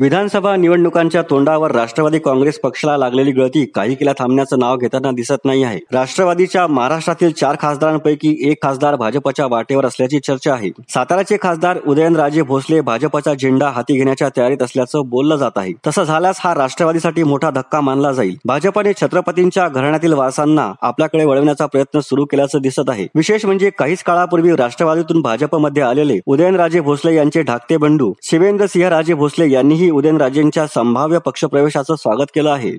विधानसभा निवडणुकांच्या तोंडावर राष्ट्रवादी काँग्रेस पक्षाला लागलेली गळती काही किला थांबण्याचं नाव घेताना दिसत नाही आहे राष्ट्रवादीच्या महाराष्ट्रातील चार खासदारांपैकी एक खासदार भाजपच्या वाटेवर असल्याची चर्चा आहे साताराचे खासदार उदयनराजे भोसले भाजपचा झेंडा हाती घेण्याच्या तयारीत असल्याचं बोललं जात आहे तसं झाल्यास हा राष्ट्रवादीसाठी मोठा धक्का मानला जाईल भाजपने छत्रपतींच्या घराण्यातील वारसांना आपल्याकडे वळवण्याचा प्रयत्न सुरू केल्याचं दिसत आहे विशेष म्हणजे काहीच काळापूर्वी राष्ट्रवादीतून भाजपमध्ये आलेले उदयनराजे भोसले यांचे ढाकते बंडू शिवेंद्र सिंह राजे भोसले यांनीही यांनीही उदयनराजेंच्या संभाव्य पक्षप्रवेशाचं स्वागत केलं आहे